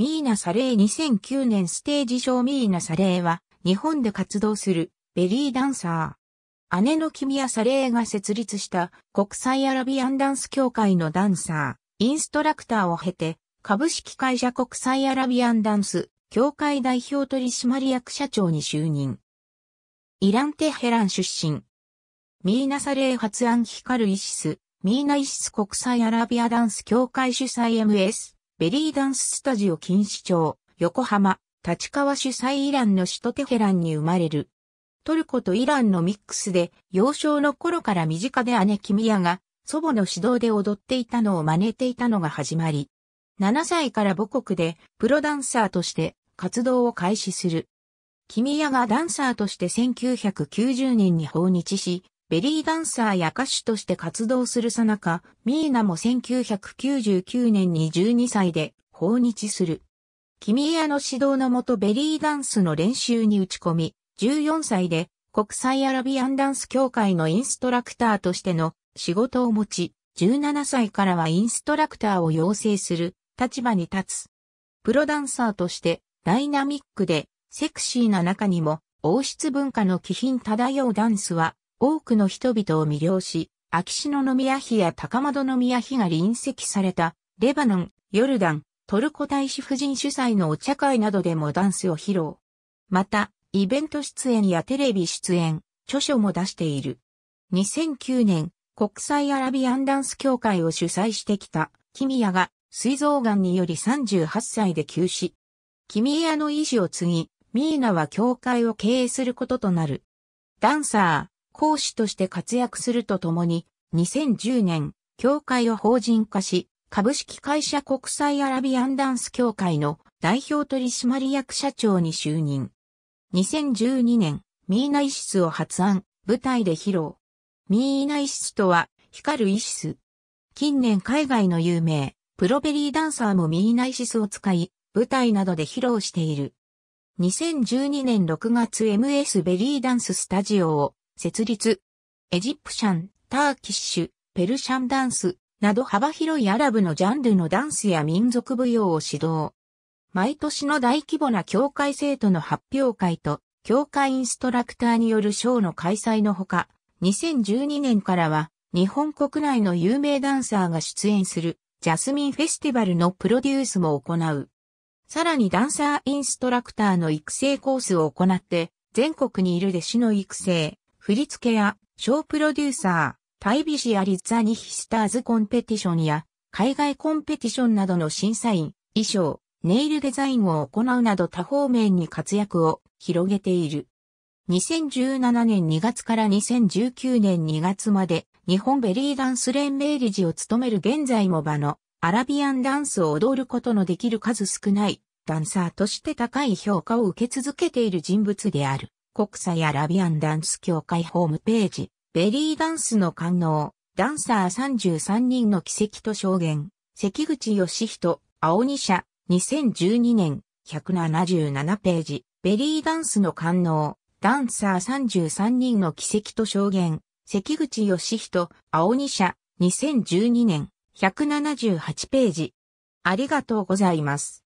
ミーナ・サレイ2009年ステージショーミーナ・サレイは日本で活動するベリーダンサー。姉の君やサレイが設立した国際アラビアンダンス協会のダンサー、インストラクターを経て株式会社国際アラビアンダンス協会代表取締役社長に就任。イラン・テヘラン出身。ミーナ・サレイ発案光るイシス、ミーナ・イシス国際アラビアダンス協会主催 MS。ベリーダンススタジオ禁止町、横浜、立川主催イランの首都テヘランに生まれる。トルコとイランのミックスで、幼少の頃から身近で姉キミヤが、祖母の指導で踊っていたのを真似ていたのが始まり、7歳から母国でプロダンサーとして活動を開始する。キミヤがダンサーとして1990年に訪日し、ベリーダンサーや歌手として活動するさなか、ミーナも1999年に12歳で訪日する。君への指導のもとベリーダンスの練習に打ち込み、14歳で国際アラビアンダンス協会のインストラクターとしての仕事を持ち、17歳からはインストラクターを養成する立場に立つ。プロダンサーとしてダイナミックでセクシーな中にも王室文化の気品漂うダンスは多くの人々を魅了し、秋篠宮妃や高円宮妃が臨席された、レバノン、ヨルダン、トルコ大使夫人主催のお茶会などでもダンスを披露。また、イベント出演やテレビ出演、著書も出している。2009年、国際アラビアンダンス協会を主催してきた、キミヤが、膵臓癌により38歳で急死。キミヤの意志を継ぎ、ミーナは協会を経営することとなる。ダンサー、講師として活躍するとともに、2010年、協会を法人化し、株式会社国際アラビアンダンス協会の代表取締役社長に就任。2012年、ミーナイシスを発案、舞台で披露。ミーナイシスとは、光るイシス。近年海外の有名、プロベリーダンサーもミーナイシスを使い、舞台などで披露している。2012年6月 MS ベリーダンススタジオを設立。エジプシャン、ターキッシュ、ペルシャンダンスなど幅広いアラブのジャンルのダンスや民族舞踊を指導。毎年の大規模な教会生徒の発表会と、教会インストラクターによるショーの開催のほか、2012年からは、日本国内の有名ダンサーが出演する、ジャスミンフェスティバルのプロデュースも行う。さらにダンサーインストラクターの育成コースを行って、全国にいる弟子の育成、振付や、ショープロデューサー、タイビシアリザニヒスターズコンペティションや、海外コンペティションなどの審査員、衣装、ネイルデザインを行うなど多方面に活躍を広げている。2017年2月から2019年2月まで日本ベリーダンス連盟理事を務める現在も場のアラビアンダンスを踊ることのできる数少ないダンサーとして高い評価を受け続けている人物である。国際アラビアンダンス協会ホームページ、ベリーダンスの官能、ダンサー33人の奇跡と証言、関口義人、青二社、2012年、177ページ、ベリーダンスの官能、ダンサー33人の奇跡と証言、関口義人、青二社、2012年、178ページ。ありがとうございます。